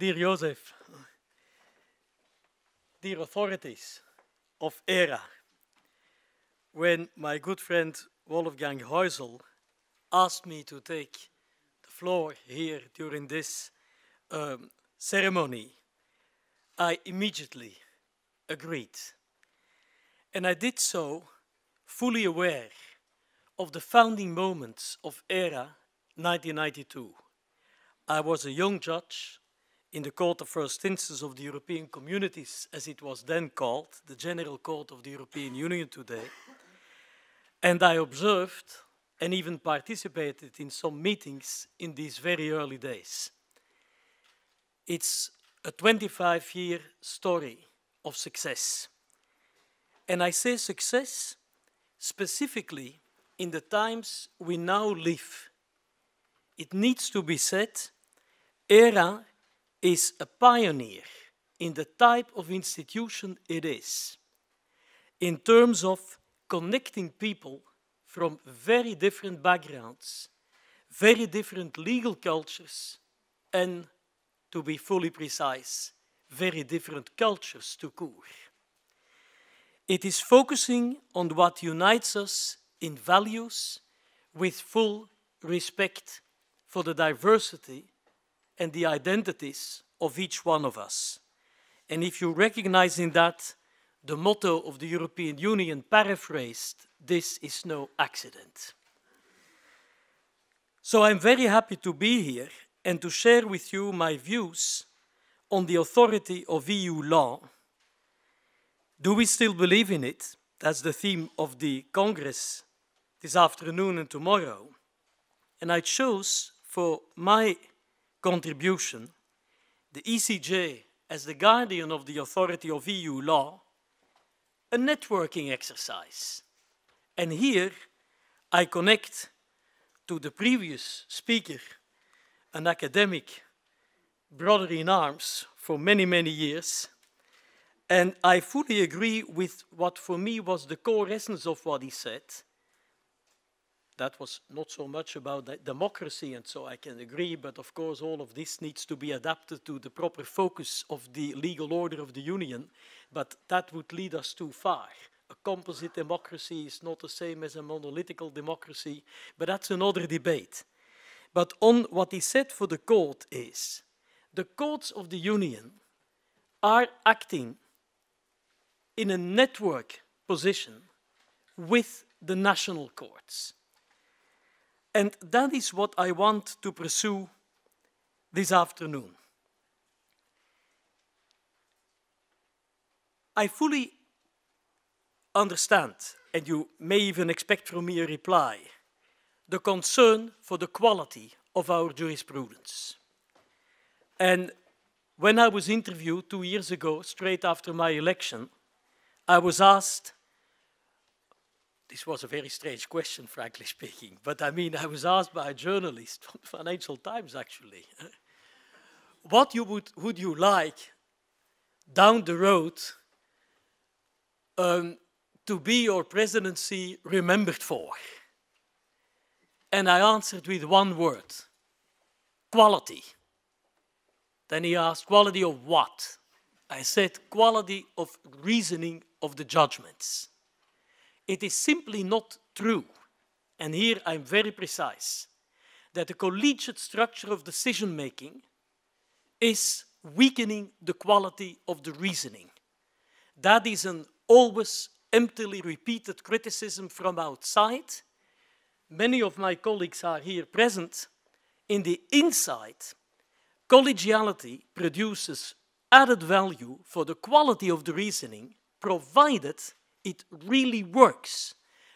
Dear Joseph, dear authorities of ERA, when my good friend Wolfgang Heusel asked me to take the floor here during this um, ceremony, I immediately agreed. And I did so fully aware of the founding moments of ERA 1992. I was a young judge in the Court of First Instance of the European Communities, as it was then called, the General Court of the European Union today, and I observed and even participated in some meetings in these very early days. It's a 25 year story of success. And I say success specifically in the times we now live. It needs to be said, ERA is a pioneer in the type of institution it is, in terms of connecting people from very different backgrounds, very different legal cultures, and, to be fully precise, very different cultures to court. It is focusing on what unites us in values with full respect for the diversity and the identities of each one of us. And if you recognize in that, the motto of the European Union paraphrased, this is no accident. So I'm very happy to be here and to share with you my views on the authority of EU law. Do we still believe in it? That's the theme of the Congress this afternoon and tomorrow. And I chose for my contribution, the ECJ, as the guardian of the authority of EU law, a networking exercise. And here I connect to the previous speaker, an academic brother in arms for many, many years. And I fully agree with what for me was the core essence of what he said that was not so much about democracy, and so I can agree, but of course all of this needs to be adapted to the proper focus of the legal order of the Union, but that would lead us too far. A composite democracy is not the same as a monolithical democracy, but that's another debate. But on what he said for the court is, the courts of the Union are acting in a network position with the national courts. And that is what I want to pursue this afternoon. I fully understand, and you may even expect from me a reply, the concern for the quality of our jurisprudence. And when I was interviewed two years ago, straight after my election, I was asked this was a very strange question, frankly speaking. But I mean, I was asked by a journalist from Financial Times, actually, what you would, would you like down the road um, to be your presidency remembered for? And I answered with one word quality. Then he asked, quality of what? I said, quality of reasoning of the judgments. It is simply not true, and here I'm very precise, that the collegiate structure of decision making is weakening the quality of the reasoning. That is an always emptily repeated criticism from outside. Many of my colleagues are here present. In the inside, collegiality produces added value for the quality of the reasoning, provided it really works.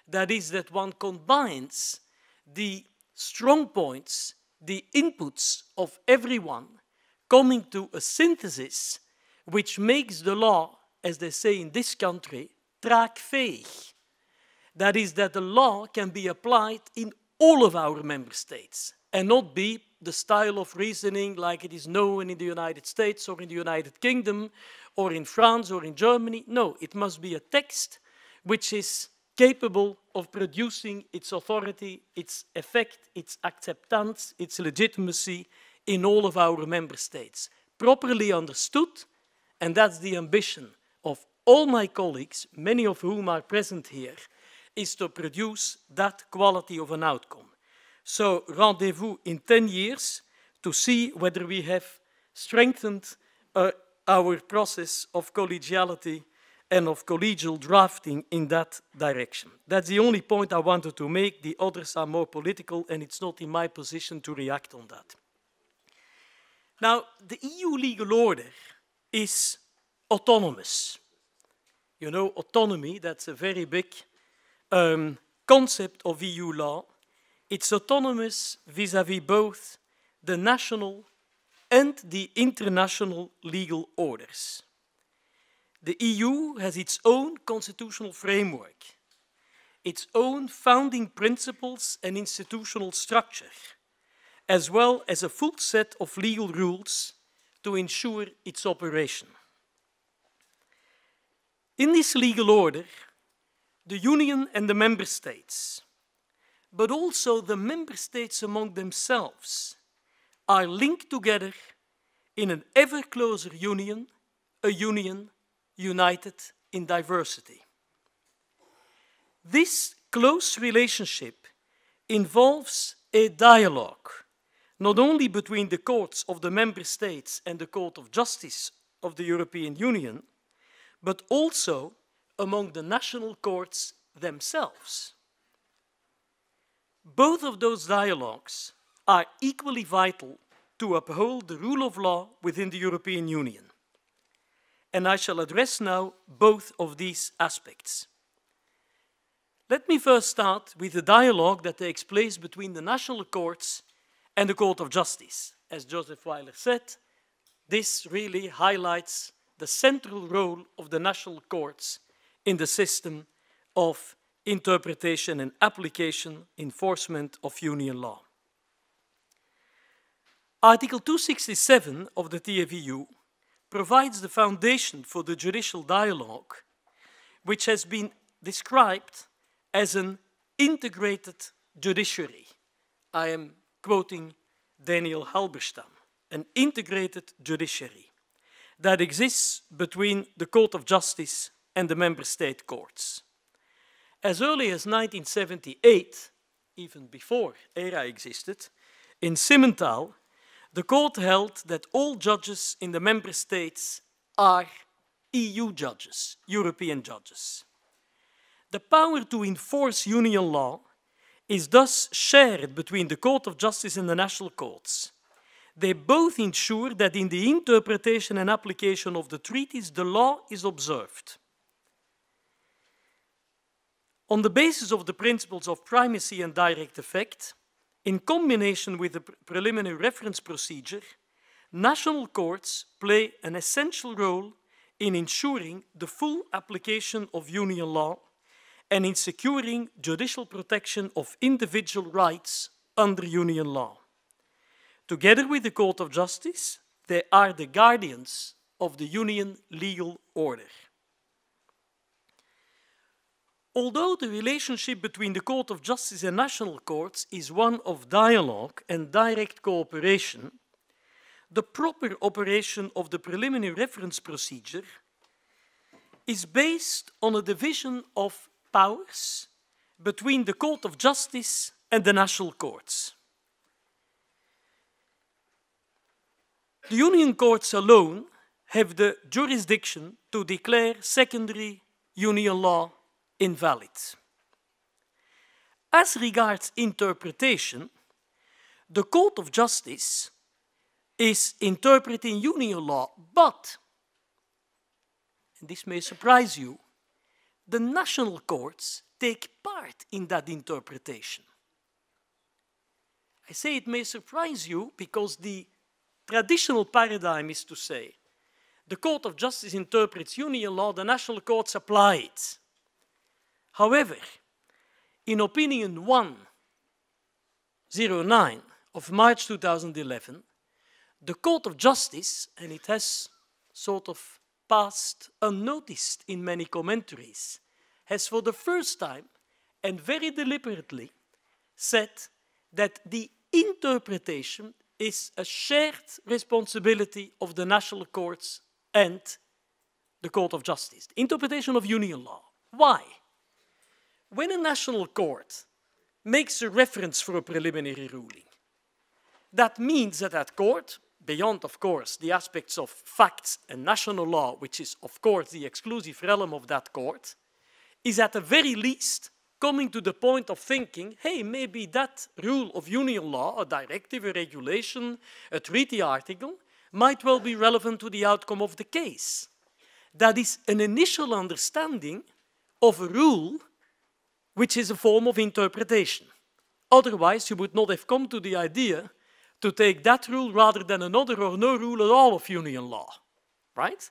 That is, that one combines the strong points, the inputs of everyone, coming to a synthesis which makes the law, as they say in this country, traagfähig. That is, that the law can be applied in all of our member states and not be the style of reasoning like it is known in the United States or in the United Kingdom, or in France or in Germany. No, it must be a text which is capable of producing its authority, its effect, its acceptance, its legitimacy in all of our member states. Properly understood, and that's the ambition of all my colleagues, many of whom are present here, is to produce that quality of an outcome. So rendezvous in 10 years to see whether we have strengthened uh, our process of collegiality and of collegial drafting in that direction. That's the only point I wanted to make. The others are more political, and it's not in my position to react on that. Now, the EU legal order is autonomous. You know, autonomy, that's a very big um, concept of EU law. It's autonomous vis-à-vis -vis both the national and the international legal orders. The EU has its own constitutional framework, its own founding principles and institutional structure, as well as a full set of legal rules to ensure its operation. In this legal order, the Union and the Member States, but also the Member States among themselves, are linked together in an ever closer union, a union united in diversity. This close relationship involves a dialogue, not only between the courts of the member states and the Court of Justice of the European Union, but also among the national courts themselves. Both of those dialogues are equally vital to uphold the rule of law within the European Union. And I shall address now both of these aspects. Let me first start with the dialogue that takes place between the national courts and the Court of Justice. As Joseph Weiler said, this really highlights the central role of the national courts in the system of interpretation and application enforcement of union law. Article 267 of the TFEU provides the foundation for the judicial dialogue, which has been described as an integrated judiciary. I am quoting Daniel Halberstam, an integrated judiciary that exists between the Court of Justice and the member state courts. As early as 1978, even before ERA existed, in Simmental, the court held that all judges in the member states are EU judges, European judges. The power to enforce union law is thus shared between the Court of Justice and the national courts. They both ensure that in the interpretation and application of the treaties, the law is observed. On the basis of the principles of primacy and direct effect, in combination with the preliminary reference procedure, national courts play an essential role in ensuring the full application of union law and in securing judicial protection of individual rights under union law. Together with the Court of Justice, they are the guardians of the union legal order. Although the relationship between the Court of Justice and national courts is one of dialogue and direct cooperation, the proper operation of the preliminary reference procedure is based on a division of powers between the Court of Justice and the national courts. The Union courts alone have the jurisdiction to declare secondary Union law invalid. As regards interpretation, the Court of Justice is interpreting union law, but, and this may surprise you, the national courts take part in that interpretation. I say it may surprise you because the traditional paradigm is to say the Court of Justice interprets union law, the national courts apply it. However, in opinion 109 of March 2011, the Court of Justice, and it has sort of passed unnoticed in many commentaries, has for the first time and very deliberately said that the interpretation is a shared responsibility of the national courts and the Court of Justice, the interpretation of union law. Why? When a national court makes a reference for a preliminary ruling, that means that that court, beyond, of course, the aspects of facts and national law, which is, of course, the exclusive realm of that court, is at the very least coming to the point of thinking, hey, maybe that rule of union law, a directive, a regulation, a treaty article, might well be relevant to the outcome of the case. That is an initial understanding of a rule which is a form of interpretation. Otherwise, you would not have come to the idea to take that rule rather than another or no rule at all of union law, right?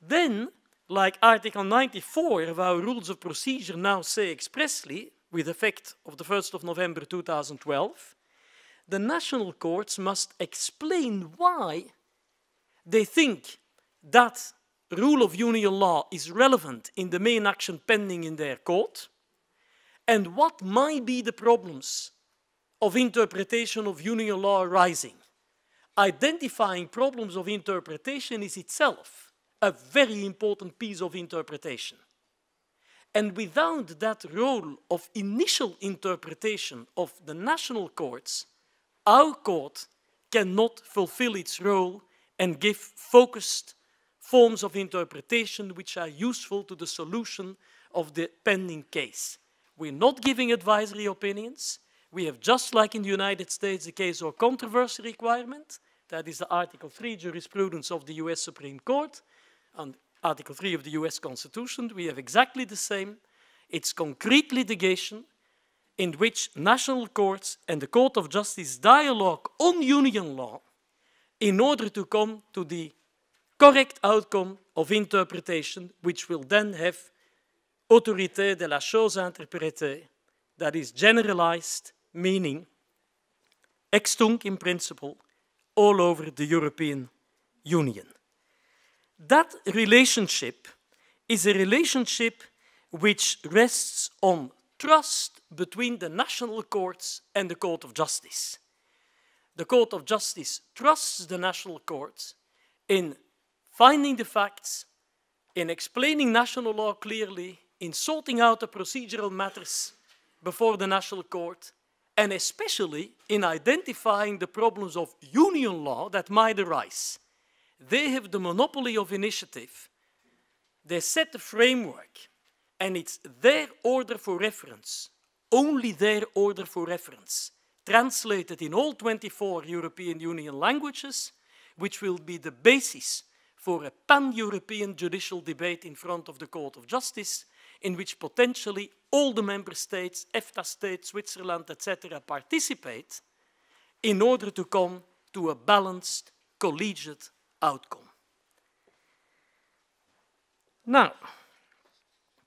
Then, like Article 94 of our rules of procedure now say expressly, with effect of the 1st of November 2012, the national courts must explain why they think that rule of union law is relevant in the main action pending in their court and what might be the problems of interpretation of union law arising. Identifying problems of interpretation is itself a very important piece of interpretation. And without that role of initial interpretation of the national courts, our court cannot fulfill its role and give focused forms of interpretation which are useful to the solution of the pending case. We're not giving advisory opinions. We have, just like in the United States, the case or controversy requirement. That is the Article 3 jurisprudence of the US Supreme Court. And Article 3 of the US Constitution, we have exactly the same. It's concrete litigation in which national courts and the Court of Justice dialogue on union law in order to come to the correct outcome of interpretation, which will then have autorité de la chose interpretée. That is generalized meaning, extant in principle, all over the European Union. That relationship is a relationship which rests on trust between the national courts and the Court of Justice. The Court of Justice trusts the national courts in finding the facts, in explaining national law clearly, in sorting out the procedural matters before the national court, and especially in identifying the problems of union law that might arise. They have the monopoly of initiative. They set the framework, and it's their order for reference, only their order for reference, translated in all 24 European Union languages, which will be the basis for a pan-European judicial debate in front of the Court of Justice in which potentially all the member states, EFTA states, Switzerland, etc., participate in order to come to a balanced, collegiate outcome. Now,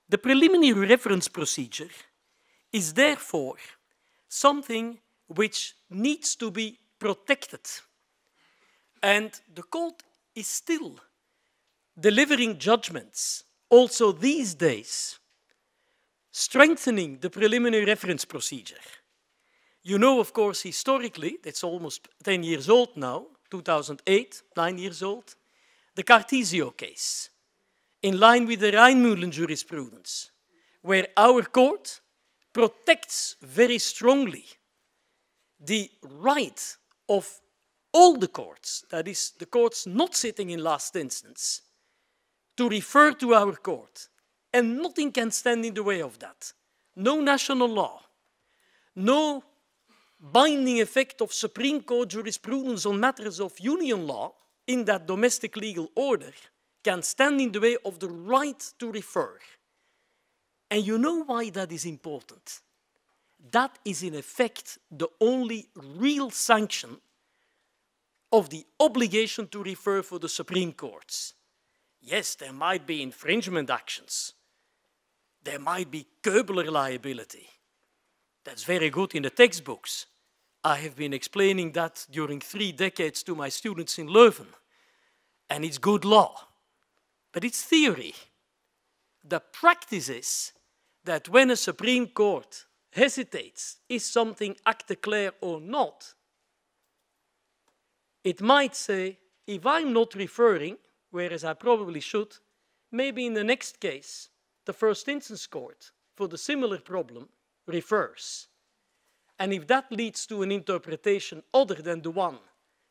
the preliminary reference procedure is therefore something which needs to be protected. And the court is still delivering judgments also these days strengthening the preliminary reference procedure. You know, of course, historically, it's almost 10 years old now, 2008, nine years old, the Cartesio case, in line with the Rheinmühlen jurisprudence, where our court protects very strongly the right of all the courts, that is, the courts not sitting in last instance, to refer to our court and nothing can stand in the way of that. No national law, no binding effect of Supreme Court jurisprudence on matters of union law in that domestic legal order can stand in the way of the right to refer. And you know why that is important? That is, in effect, the only real sanction of the obligation to refer for the Supreme Courts. Yes, there might be infringement actions, there might be Köbler liability. That's very good in the textbooks. I have been explaining that during three decades to my students in Leuven. And it's good law. But it's theory. The practice is that when a Supreme Court hesitates, is something act clair or not, it might say, if I'm not referring, whereas I probably should, maybe in the next case, the first instance court for the similar problem refers. And if that leads to an interpretation other than the one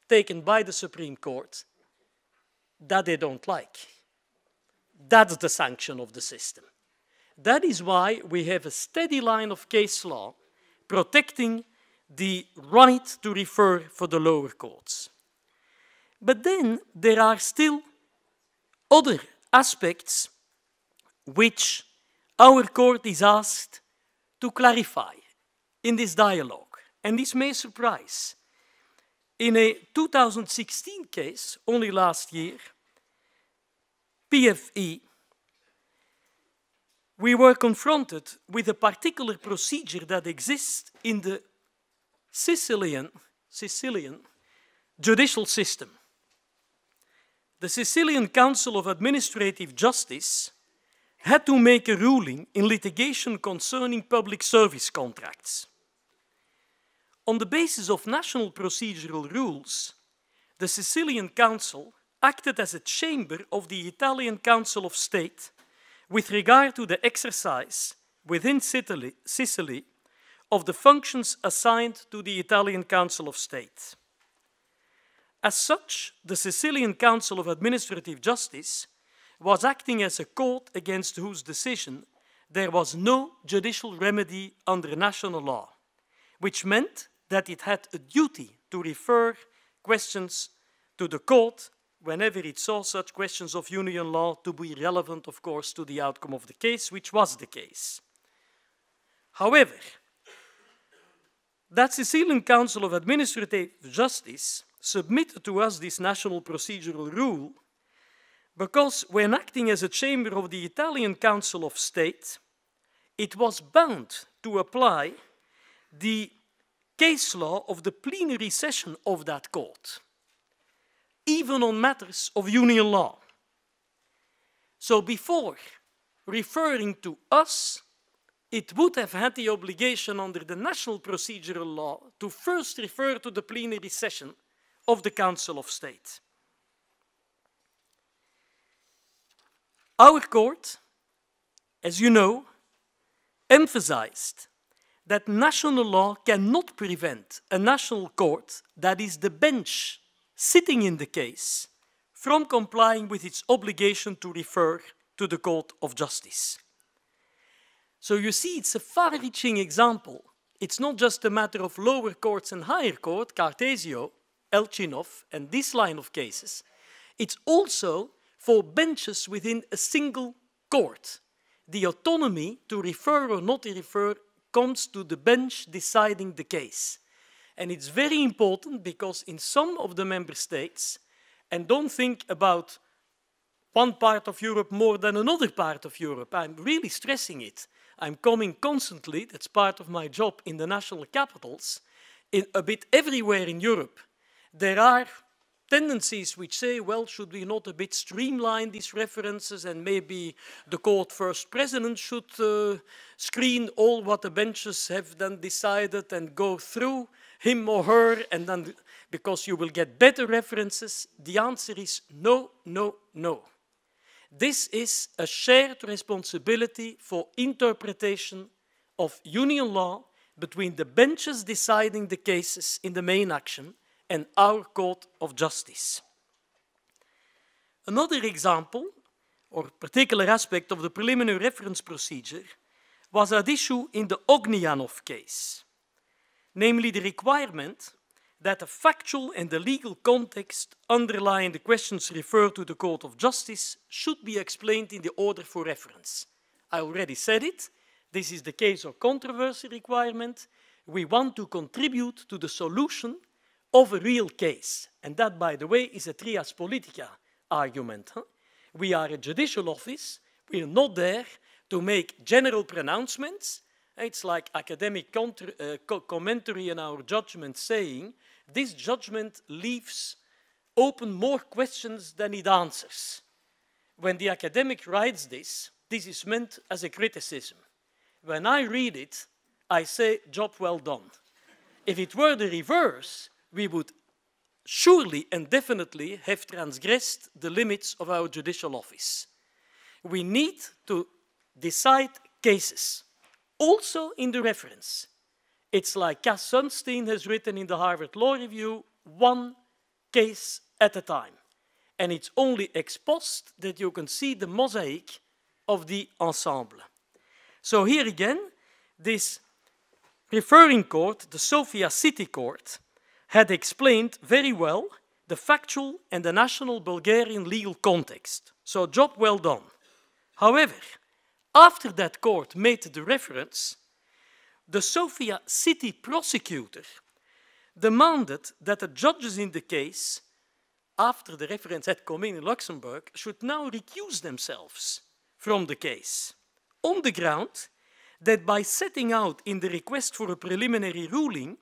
taken by the Supreme Court, that they don't like. That's the sanction of the system. That is why we have a steady line of case law protecting the right to refer for the lower courts. But then there are still other aspects which our court is asked to clarify in this dialogue. And this may surprise. In a 2016 case, only last year, PFE, we were confronted with a particular procedure that exists in the Sicilian, Sicilian judicial system. The Sicilian Council of Administrative Justice had to make a ruling in litigation concerning public service contracts. On the basis of national procedural rules, the Sicilian Council acted as a chamber of the Italian Council of State with regard to the exercise within Sicily of the functions assigned to the Italian Council of State. As such, the Sicilian Council of Administrative Justice was acting as a court against whose decision there was no judicial remedy under national law, which meant that it had a duty to refer questions to the court whenever it saw such questions of union law to be relevant, of course, to the outcome of the case, which was the case. However, that Sicilian Council of Administrative Justice submitted to us this national procedural rule because when acting as a chamber of the Italian Council of State, it was bound to apply the case law of the plenary session of that court, even on matters of union law. So before referring to us, it would have had the obligation under the national procedural law to first refer to the plenary session of the Council of State. Our court, as you know, emphasized that national law cannot prevent a national court, that is the bench sitting in the case, from complying with its obligation to refer to the Court of Justice. So you see, it's a far-reaching example. It's not just a matter of lower courts and higher court, Cartesio, Elchinov, and this line of cases. It's also for benches within a single court. The autonomy to refer or not to refer comes to the bench deciding the case. And it's very important because in some of the member states, and don't think about one part of Europe more than another part of Europe. I'm really stressing it. I'm coming constantly, that's part of my job in the national capitals, in a bit everywhere in Europe. There are tendencies which say, well, should we not a bit streamline these references and maybe the court first president should uh, screen all what the benches have then decided and go through him or her and then because you will get better references, the answer is no, no, no. This is a shared responsibility for interpretation of union law between the benches deciding the cases in the main action and our Court of justice. Another example or particular aspect of the preliminary reference procedure was at issue in the Ognyanov case, namely the requirement that the factual and the legal context underlying the questions referred to the Court of Justice should be explained in the order for reference. I already said it. This is the case of controversy requirement. We want to contribute to the solution of a real case. And that, by the way, is a trias politica argument. Huh? We are a judicial office. We are not there to make general pronouncements. It's like academic uh, co commentary in our judgment saying, this judgment leaves open more questions than it answers. When the academic writes this, this is meant as a criticism. When I read it, I say, job well done. If it were the reverse, we would surely and definitely have transgressed the limits of our judicial office. We need to decide cases, also in the reference. It's like Cass Sunstein has written in the Harvard Law Review, one case at a time. And it's only ex post that you can see the mosaic of the ensemble. So here again, this referring court, the Sofia City Court, had explained very well the factual and the national Bulgarian legal context. So job well done. However, after that court made the reference, the Sofia city prosecutor demanded that the judges in the case, after the reference had come in in Luxembourg, should now recuse themselves from the case on the ground that by setting out in the request for a preliminary ruling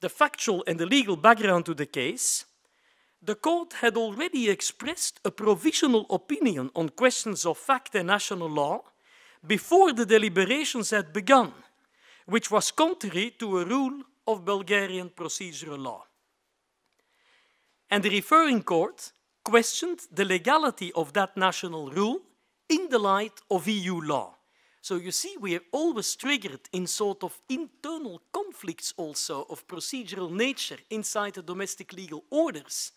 the factual and the legal background to the case, the court had already expressed a provisional opinion on questions of fact and national law before the deliberations had begun, which was contrary to a rule of Bulgarian procedural law. And the referring court questioned the legality of that national rule in the light of EU law. So you see, we are always triggered in sort of internal conflicts also of procedural nature inside the domestic legal orders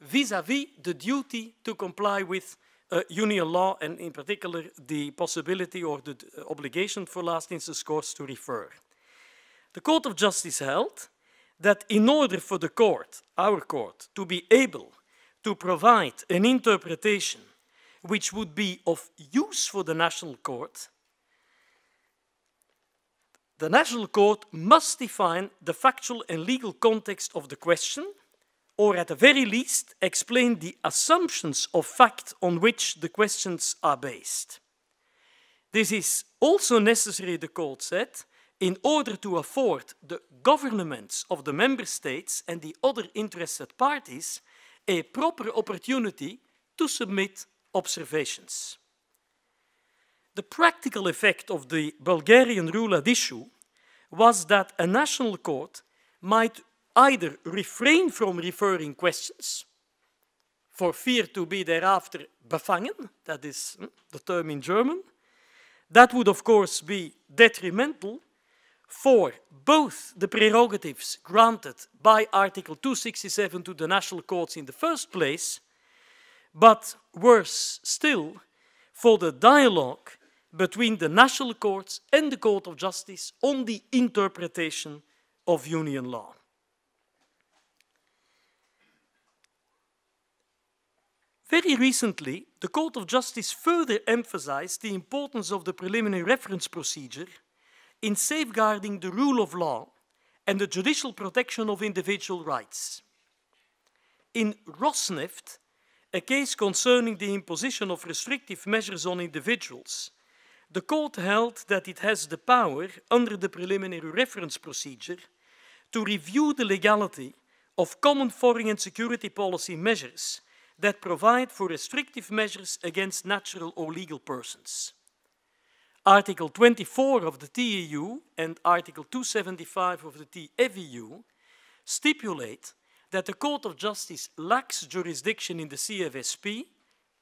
vis-à-vis -vis the duty to comply with uh, union law and in particular the possibility or the uh, obligation for last instance courts to refer. The Court of Justice held that in order for the court, our court, to be able to provide an interpretation which would be of use for the national court, the national court must define the factual and legal context of the question, or at the very least, explain the assumptions of fact on which the questions are based. This is also necessary, the court said, in order to afford the governments of the member states and the other interested parties a proper opportunity to submit observations. The practical effect of the Bulgarian rule at issue was that a national court might either refrain from referring questions for fear to be thereafter befangen, that is hmm, the term in German. That would, of course, be detrimental for both the prerogatives granted by Article 267 to the national courts in the first place, but worse still, for the dialogue between the national courts and the Court of Justice on the interpretation of union law. Very recently, the Court of Justice further emphasized the importance of the preliminary reference procedure in safeguarding the rule of law and the judicial protection of individual rights. In Rosneft, a case concerning the imposition of restrictive measures on individuals the court held that it has the power, under the preliminary reference procedure, to review the legality of common foreign and security policy measures that provide for restrictive measures against natural or legal persons. Article 24 of the TEU and Article 275 of the TFEU stipulate that the Court of Justice lacks jurisdiction in the CFSP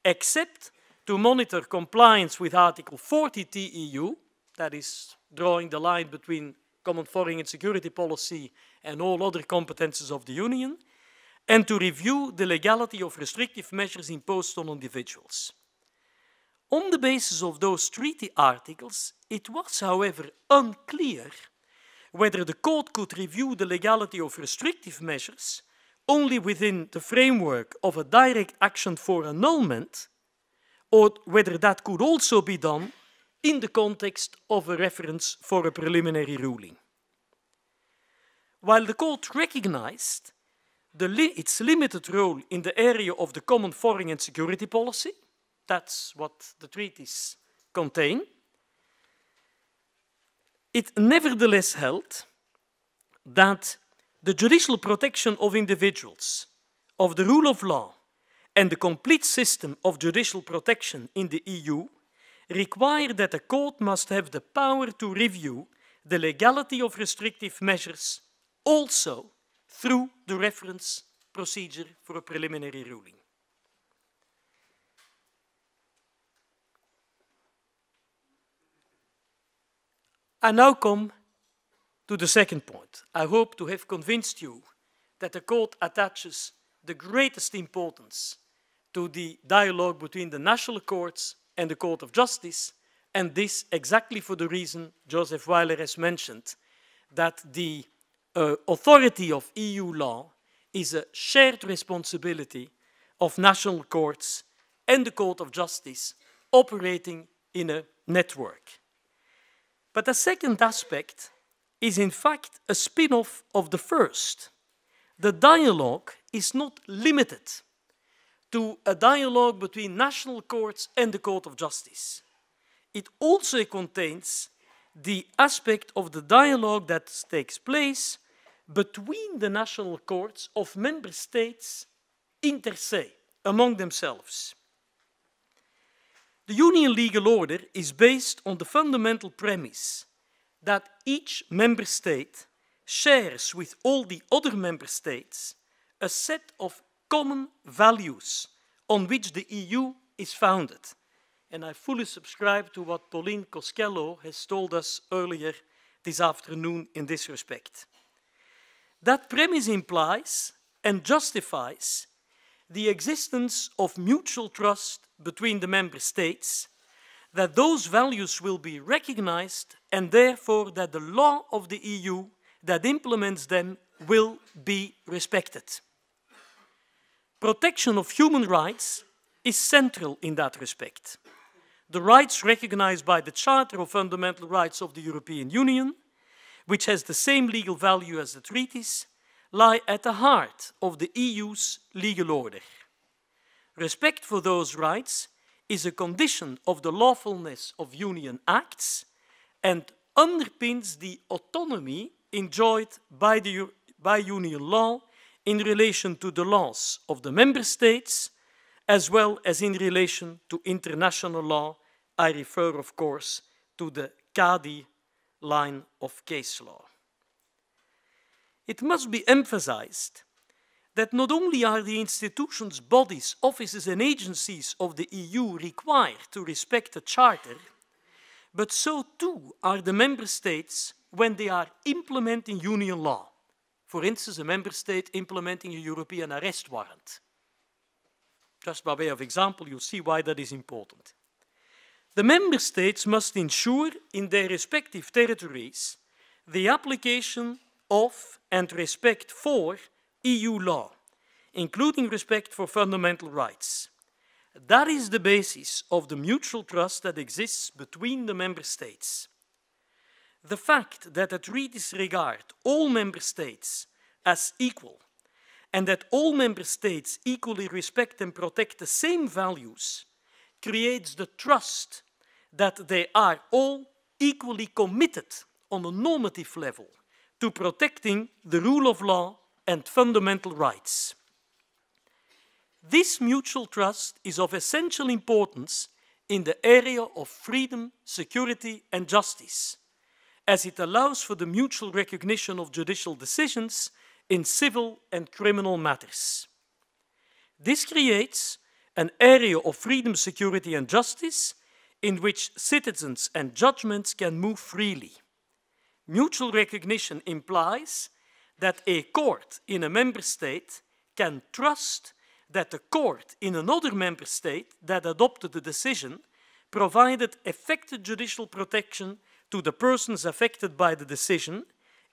except to monitor compliance with Article 40 TEU, that is drawing the line between common foreign and security policy and all other competences of the Union, and to review the legality of restrictive measures imposed on individuals. On the basis of those treaty articles, it was, however, unclear whether the court could review the legality of restrictive measures only within the framework of a direct action for annulment or whether that could also be done in the context of a reference for a preliminary ruling. While the court recognized li its limited role in the area of the common foreign and security policy, that's what the treaties contain, it nevertheless held that the judicial protection of individuals, of the rule of law, and the complete system of judicial protection in the EU require that the court must have the power to review the legality of restrictive measures also through the reference procedure for a preliminary ruling. I now come to the second point. I hope to have convinced you that the court attaches the greatest importance to the dialogue between the national courts and the Court of Justice, and this exactly for the reason Joseph Weiler has mentioned, that the uh, authority of EU law is a shared responsibility of national courts and the Court of Justice operating in a network. But the second aspect is in fact a spin-off of the first. The dialogue is not limited to a dialogue between national courts and the Court of Justice. It also contains the aspect of the dialogue that takes place between the national courts of member states inter se, among themselves. The Union legal order is based on the fundamental premise that each member state shares with all the other member states a set of common values on which the EU is founded. And I fully subscribe to what Pauline Coscello has told us earlier this afternoon in this respect. That premise implies and justifies the existence of mutual trust between the member states, that those values will be recognized and therefore that the law of the EU that implements them will be respected. Protection of human rights is central in that respect. The rights recognized by the Charter of Fundamental Rights of the European Union, which has the same legal value as the treaties, lie at the heart of the EU's legal order. Respect for those rights is a condition of the lawfulness of union acts and underpins the autonomy enjoyed by, the, by union law in relation to the laws of the member states, as well as in relation to international law. I refer, of course, to the Cadi line of case law. It must be emphasized that not only are the institutions, bodies, offices and agencies of the EU required to respect the Charter, but so too are the member states when they are implementing union law. For instance, a member state implementing a European arrest warrant. Just by way of example, you will see why that is important. The member states must ensure in their respective territories the application of and respect for EU law, including respect for fundamental rights. That is the basis of the mutual trust that exists between the member states. The fact that the treaties regard all member states as equal and that all member states equally respect and protect the same values creates the trust that they are all equally committed on a normative level to protecting the rule of law and fundamental rights. This mutual trust is of essential importance in the area of freedom, security and justice as it allows for the mutual recognition of judicial decisions in civil and criminal matters. This creates an area of freedom, security, and justice in which citizens and judgments can move freely. Mutual recognition implies that a court in a member state can trust that the court in another member state that adopted the decision provided effective judicial protection to the persons affected by the decision,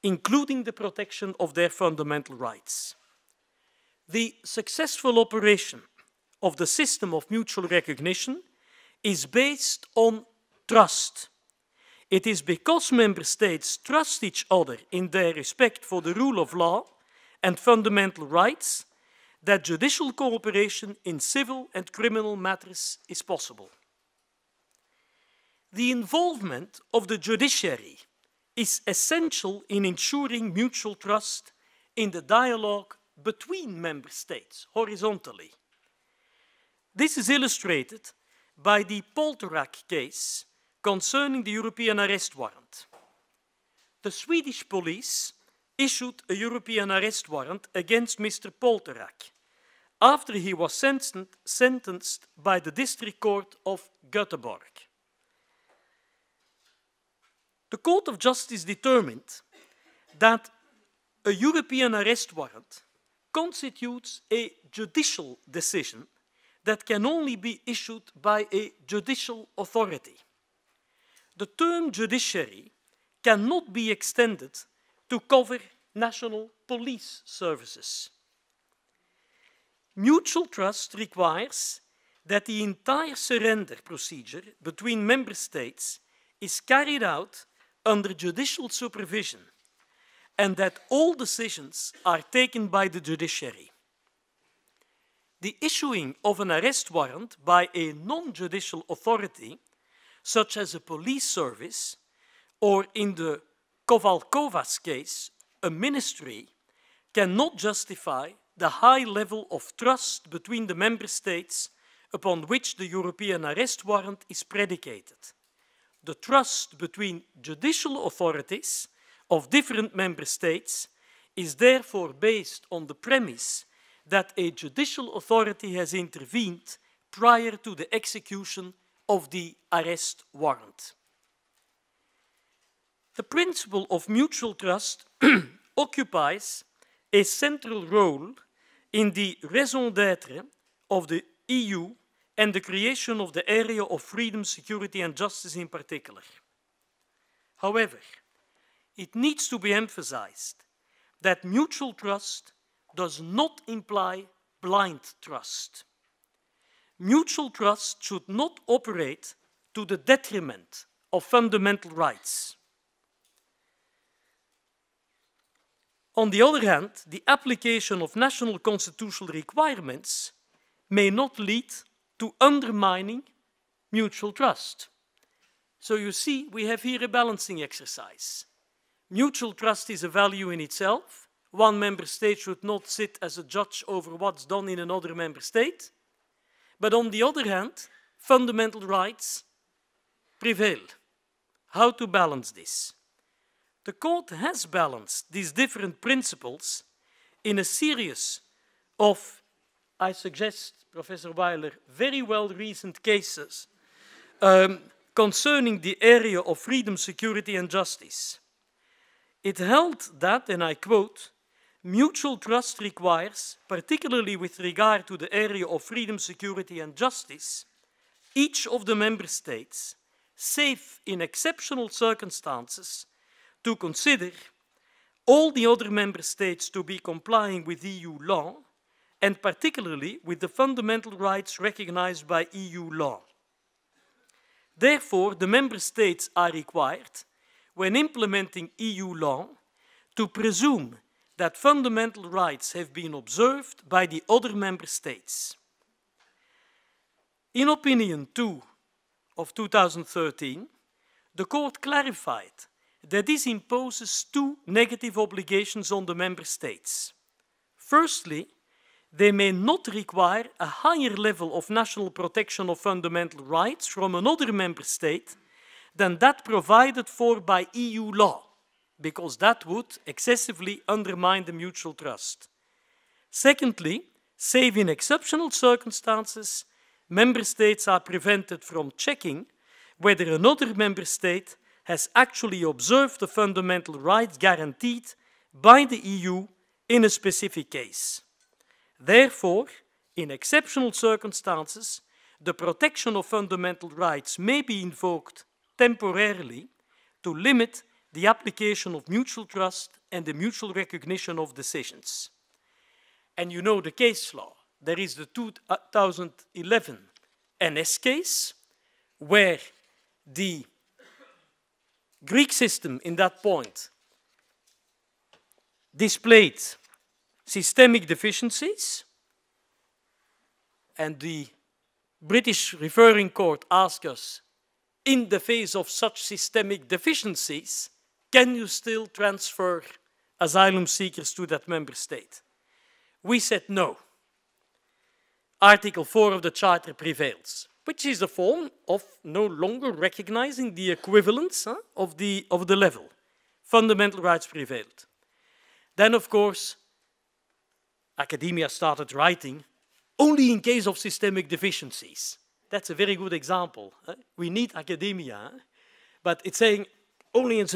including the protection of their fundamental rights. The successful operation of the system of mutual recognition is based on trust. It is because member states trust each other in their respect for the rule of law and fundamental rights that judicial cooperation in civil and criminal matters is possible the involvement of the judiciary is essential in ensuring mutual trust in the dialogue between member states horizontally. This is illustrated by the Polterak case concerning the European arrest warrant. The Swedish police issued a European arrest warrant against Mr. Polterak after he was sentenced by the District Court of Göteborg. The Court of Justice determined that a European arrest warrant constitutes a judicial decision that can only be issued by a judicial authority. The term judiciary cannot be extended to cover national police services. Mutual trust requires that the entire surrender procedure between member states is carried out under judicial supervision and that all decisions are taken by the judiciary. The issuing of an arrest warrant by a non-judicial authority, such as a police service, or in the Kovalkova's case, a ministry, cannot justify the high level of trust between the member states upon which the European arrest warrant is predicated the trust between judicial authorities of different member states is therefore based on the premise that a judicial authority has intervened prior to the execution of the arrest warrant. The principle of mutual trust occupies a central role in the raison d'etre of the EU and the creation of the area of freedom, security, and justice in particular. However, it needs to be emphasized that mutual trust does not imply blind trust. Mutual trust should not operate to the detriment of fundamental rights. On the other hand, the application of national constitutional requirements may not lead to undermining mutual trust. So you see, we have here a balancing exercise. Mutual trust is a value in itself. One member state should not sit as a judge over what's done in another member state. But on the other hand, fundamental rights prevail. How to balance this? The court has balanced these different principles in a series of, I suggest, Professor Weiler, very well recent cases um, concerning the area of freedom, security, and justice. It held that, and I quote, mutual trust requires, particularly with regard to the area of freedom, security, and justice, each of the member states, save in exceptional circumstances, to consider all the other member states to be complying with EU law and particularly with the fundamental rights recognized by EU law. Therefore, the member states are required, when implementing EU law, to presume that fundamental rights have been observed by the other member states. In Opinion 2 of 2013, the Court clarified that this imposes two negative obligations on the member states. Firstly, they may not require a higher level of national protection of fundamental rights from another member state than that provided for by EU law, because that would excessively undermine the mutual trust. Secondly, save in exceptional circumstances, member states are prevented from checking whether another member state has actually observed the fundamental rights guaranteed by the EU in a specific case. Therefore, in exceptional circumstances, the protection of fundamental rights may be invoked temporarily to limit the application of mutual trust and the mutual recognition of decisions. And you know the case law. There is the 2011 NS case, where the Greek system in that point displayed systemic deficiencies. And the British referring court asked us, in the face of such systemic deficiencies, can you still transfer asylum seekers to that member state? We said no. Article 4 of the Charter prevails, which is a form of no longer recognizing the equivalence huh, of, the, of the level. Fundamental rights prevailed. Then, of course, academia started writing only in case of systemic deficiencies. That's a very good example. We need academia, but it's saying only in...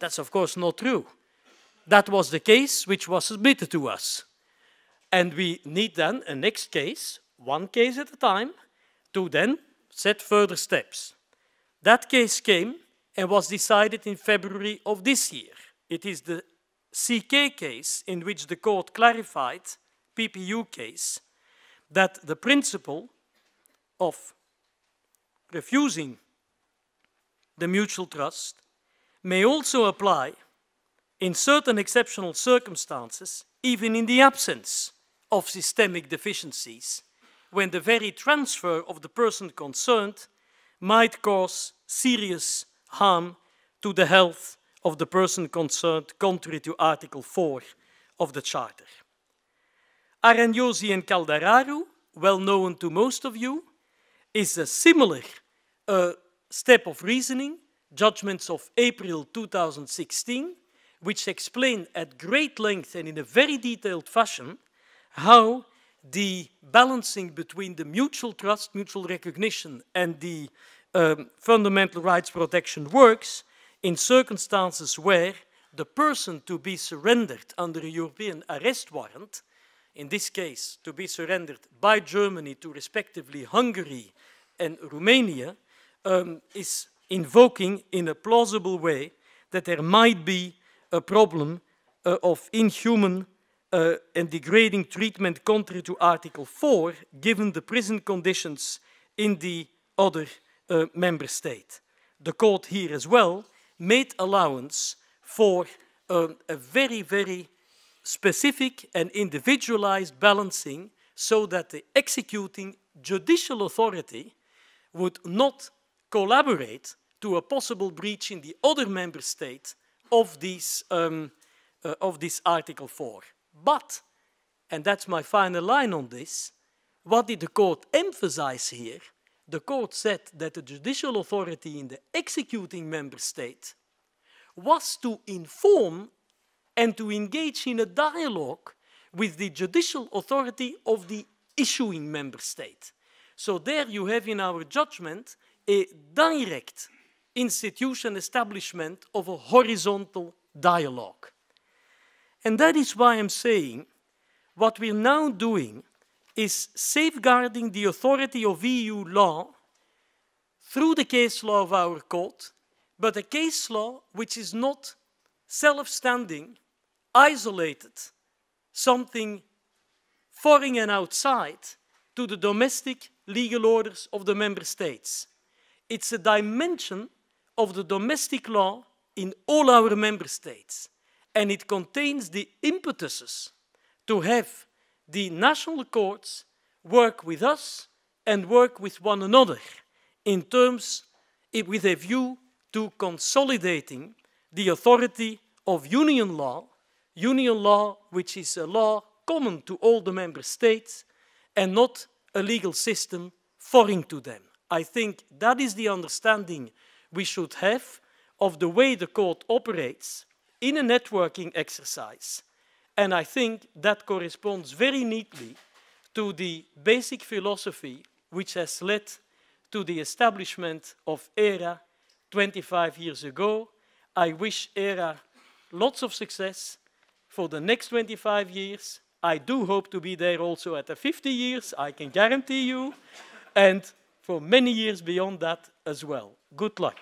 That's of course not true. That was the case which was submitted to us. And we need then a next case, one case at a time, to then set further steps. That case came and was decided in February of this year. It is the CK case, in which the court clarified, PPU case, that the principle of refusing the mutual trust may also apply in certain exceptional circumstances, even in the absence of systemic deficiencies, when the very transfer of the person concerned might cause serious harm to the health of the person concerned contrary to Article 4 of the Charter. Aranjosi and Caldararu, well known to most of you, is a similar uh, step of reasoning, judgments of April 2016, which explain at great length and in a very detailed fashion how the balancing between the mutual trust, mutual recognition, and the um, fundamental rights protection works in circumstances where the person to be surrendered under a European arrest warrant, in this case to be surrendered by Germany to respectively Hungary and Romania, um, is invoking in a plausible way that there might be a problem uh, of inhuman uh, and degrading treatment contrary to Article 4, given the prison conditions in the other uh, member state. The court here as well made allowance for um, a very, very specific and individualized balancing so that the executing judicial authority would not collaborate to a possible breach in the other member state of, these, um, uh, of this Article 4. But, and that's my final line on this, what did the court emphasize here the court said that the judicial authority in the executing member state was to inform and to engage in a dialogue with the judicial authority of the issuing member state. So there you have in our judgment a direct institution establishment of a horizontal dialogue. And that is why I'm saying what we're now doing is safeguarding the authority of EU law through the case law of our court, but a case law which is not self-standing, isolated, something foreign and outside to the domestic legal orders of the member states. It's a dimension of the domestic law in all our member states, and it contains the impetuses to have the national courts work with us and work with one another in terms with a view to consolidating the authority of union law, union law which is a law common to all the member states and not a legal system foreign to them. I think that is the understanding we should have of the way the court operates in a networking exercise and I think that corresponds very neatly to the basic philosophy which has led to the establishment of ERA 25 years ago. I wish ERA lots of success for the next 25 years. I do hope to be there also at the 50 years, I can guarantee you, and for many years beyond that as well. Good luck.